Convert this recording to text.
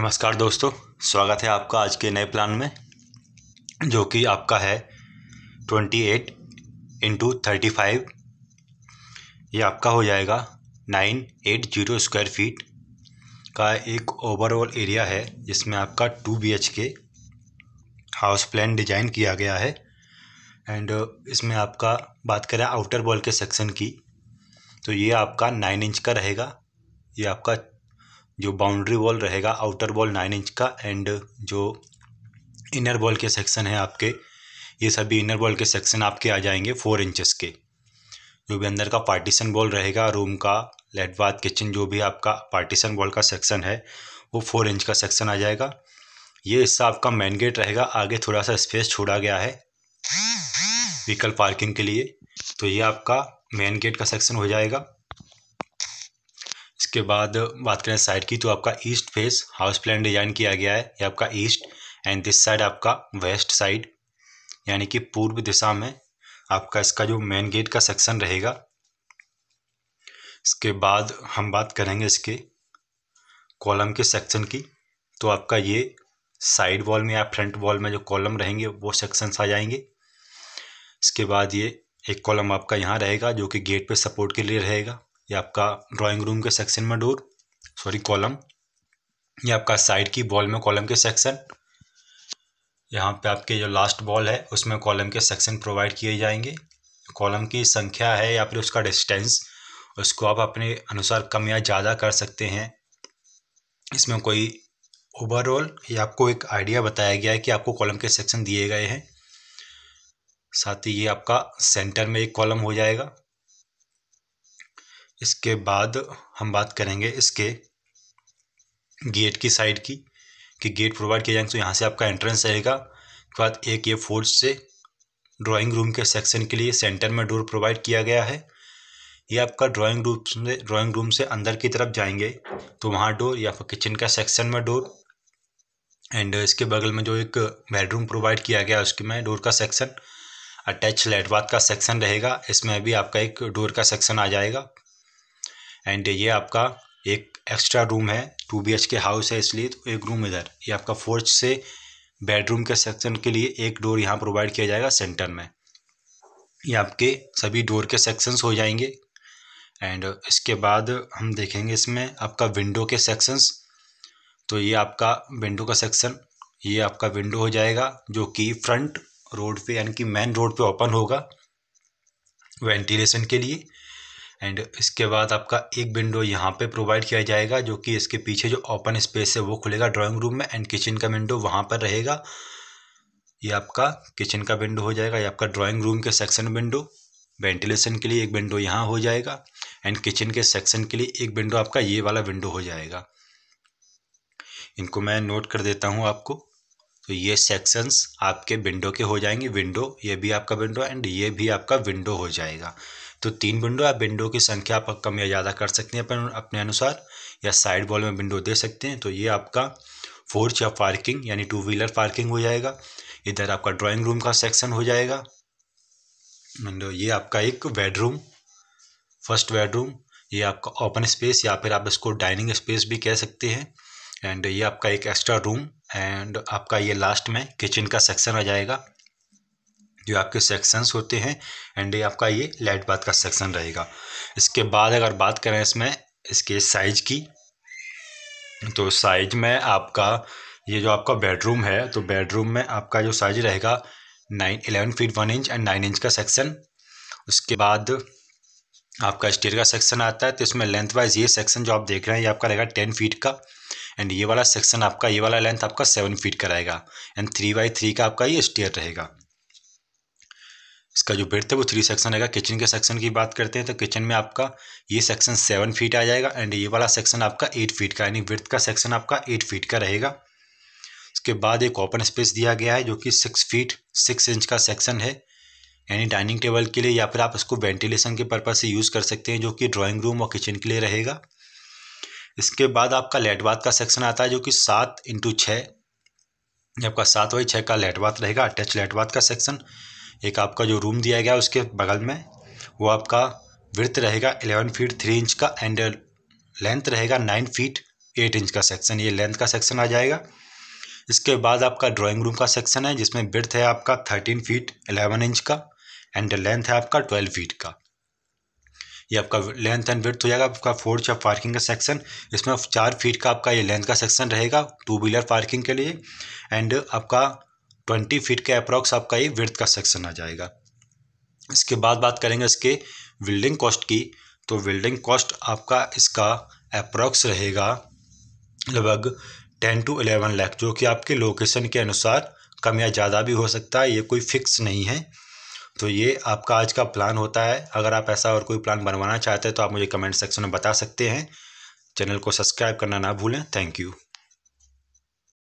नमस्कार दोस्तों स्वागत है आपका आज के नए प्लान में जो कि आपका है twenty eight into thirty five ये आपका हो जाएगा nine eight zero square feet का एक ओवरऑल एरिया है जिसमें आपका two B H K house plan design किया गया है एंड इसमें आपका बात करें आउटर बॉल के सेक्शन की तो ये आपका नाइन इंच का रहेगा ये आपका जो बाउंड्री वॉल रहेगा आउटर वॉल नाइन इंच का एंड जो इनर वॉल के सेक्शन है आपके ये सभी इनर वॉल के सेक्शन आपके आ जाएंगे फोर इंचेस के जो भी अंदर का पार्टीशन वॉल रहेगा रूम का लेट बाथ किचन जो भी आपका पार्टीशन वॉल का सेक्शन है वो फोर इंच का सेक्शन आ जाएगा ये हिस्सा आपका मेन गेट रहेगा आगे थोड़ा सा स्पेस छोड़ा गया है व्हीकल पार्किंग के लिए तो ये आपका मेन गेट का सेक्शन हो जाएगा इसके बाद बात करें साइड की तो आपका east face house plan design किया गया है ये आपका ईस्ट एंड दिस साइड आपका वेस्ट साइड यानी कि पूर्व दिशा में आपका इसका जो मेन गेट का सेक्शन रहेगा इसके बाद हम बात करेंगे इसके कॉलम के सेक्शन की तो आपका ये साइड वॉल में या फ्रंट वॉल में जो कॉलम रहेंगे वो सेक्शंस आ जाएंगे इसके बाद ये एक कॉलम आपका यहाँ रहेगा जो कि गेट पे सपोर्ट के लिए रहेगा ये आपका ड्राइंग रूम के सेक्शन में डोर सॉरी कॉलम ये आपका साइड की बॉल में कॉलम के सेक्शन यहाँ पे आपके जो लास्ट बॉल है उसमें कॉलम के सेक्शन प्रोवाइड किए जाएंगे कॉलम की संख्या है या फिर उसका डिस्टेंस उसको आप अपने अनुसार कम या ज़्यादा कर सकते हैं इसमें कोई ओवरऑल ये आपको एक आइडिया बताया गया है कि आपको कॉलम के सेक्शन दिए गए हैं साथ ही ये आपका सेंटर में एक कॉलम हो जाएगा इसके बाद हम बात करेंगे इसके गेट की साइड की कि गेट प्रोवाइड किया जाएंगे तो यहाँ से आपका एंट्रेंस रहेगा उसके बाद एक ये फोर्स से ड्राइंग रूम के सेक्शन के लिए सेंटर में डोर प्रोवाइड किया गया है ये आपका ड्राइंग रूम से ड्राइंग रूम से अंदर की तरफ जाएंगे तो वहाँ डोर या फिर किचन का सेक्शन में डोर एंड इसके बगल में जो एक बेडरूम प्रोवाइड किया गया उसके में डोर का सेक्शन अटैच लेटवाथ का सेक्शन रहेगा इसमें भी आपका एक डोर का सेक्शन आ जाएगा एंड ये आपका एक एक्स्ट्रा रूम है two B H K house है इसलिए तो एक रूम इधर ये आपका फोर्थ से बेडरूम के सेक्शन के लिए एक डोर यहाँ प्रोवाइड किया जाएगा सेंटर में ये आपके सभी डोर के सेक्शंस हो जाएंगे एंड इसके बाद हम देखेंगे इसमें आपका विंडो के सेक्शंस तो ये आपका विंडो का सेक्शन ये आपका विंडो हो जाएगा जो कि फ्रंट रोड पे यानी कि मेन रोड पे ओपन होगा वेंटिलेशन के लिए एंड इसके बाद आपका एक विंडो यहाँ पे प्रोवाइड किया जाएगा जो कि इसके पीछे जो ओपन स्पेस है वो खुलेगा ड्राइंग रूम में एंड किचन का विंडो वहाँ पर रहेगा ये आपका किचन का विंडो हो जाएगा ये आपका ड्राइंग रूम के सेक्शन विंडो वेंटिलेशन के लिए एक विंडो यहाँ हो जाएगा एंड किचन के सेक्शन के लिए एक विंडो आपका ये वाला विंडो हो जाएगा इनको मैं नोट कर देता हूँ आपको तो ये सेक्शंस आपके विंडो के हो जाएंगे विंडो ये भी आपका विंडो एंड ये भी आपका विंडो हो जाएगा तो तीन विंडो या विंडो की संख्या आप कम या ज़्यादा कर सकते हैं अपन अपने अनुसार या साइड वॉल में विंडो दे सकते हैं तो ये आपका फोर्च या पार्किंग यानी टू व्हीलर पार्किंग हो जाएगा इधर आपका ड्राइंग रूम का सेक्शन हो जाएगा ये आपका एक बेडरूम फर्स्ट बेडरूम ये आपका ओपन स्पेस या फिर आप इसको डाइनिंग स्पेस भी कह सकते हैं एंड ये आपका एक एक्स्ट्रा रूम एंड आपका ये लास्ट में किचन का सेक्शन आ जाएगा जो आपके सेक्शंस होते हैं एंड ये आपका ये लाइट बात का सेक्शन रहेगा इसके बाद अगर बात करें इसमें इसके साइज की तो साइज में आपका ये जो आपका बेडरूम है तो बेडरूम में आपका जो साइज रहेगा nine eleven feet one inch and nine inch का सेक्शन उसके बाद आपका स्टेयर का सेक्शन आता है तो इसमें लेंथ वाइज ये सेक्शन जो आप देख रहे हैं ये आपका रहेगा टेन फीट का एंड ये वाला सेक्शन आपका ये वाला लेंथ आपका सेवन फीट का रहेगा एंड थ्री बाई थ्री का आपका ये स्टेयर रहेगा इसका जो बेड था वो थ्री सेक्शन रहेगा किचन के सेक्शन की बात करते हैं तो किचन में आपका ये सेक्शन सेवन फीट आ जाएगा एंड ये वाला सेक्शन आपका एट फीट का यानी विर्थ का सेक्शन आपका एट फीट का रहेगा उसके बाद एक ओपन स्पेस दिया गया है जो कि सिक्स फीट सिक्स इंच का सेक्शन है यानी डाइनिंग टेबल के लिए या फिर आप इसको वेंटिलेशन के पर्पज़ से यूज़ कर सकते हैं जो कि ड्राॅइंग रूम और किचन के लिए रहेगा इसके बाद आपका लेट बाथ का सेक्शन आता है जो कि सात इंटू छः आपका सात बाई छः का लेट बाथ रहेगा अटैच लेट बाथ का सेक्शन एक आपका जो रूम दिया गया उसके बगल में वो आपका विर्थ रहेगा एलेवन फीट थ्री इंच का एंड लेंथ रहेगा नाइन फीट एट इंच का सेक्शन ये लेंथ का सेक्शन आ जाएगा इसके बाद आपका ड्राइंग रूम का सेक्शन है जिसमें ब्रथ है आपका थर्टीन फीट एलेवन इंच का एंड लेंथ है आपका ट्वेल्व फीट का ये आपका लेंथ एंड ब्रथ हो जाएगा आपका फोर्च या पार्किंग का सेक्शन इसमें चार फीट का आपका ये लेंथ का सेक्शन रहेगा टू व्हीलर पार्किंग के लिए एंड आपका ट्वेंटी फीट के अप्रॉक्स आपका ये विर्थ का सेक्शन आ जाएगा इसके बाद बात करेंगे इसके बिल्डिंग कॉस्ट की तो बिल्डिंग कॉस्ट आपका इसका अप्रॉक्स रहेगा लगभग टेन टू एलेवन लैख जो कि आपके लोकेशन के अनुसार कम या ज़्यादा भी हो सकता है ये कोई फिक्स नहीं है तो ये आपका आज का प्लान होता है अगर आप ऐसा और कोई प्लान बनवाना चाहते हैं तो आप मुझे कमेंट सेक्शन में बता सकते हैं चैनल को सब्सक्राइब करना ना भूलें थैंक यू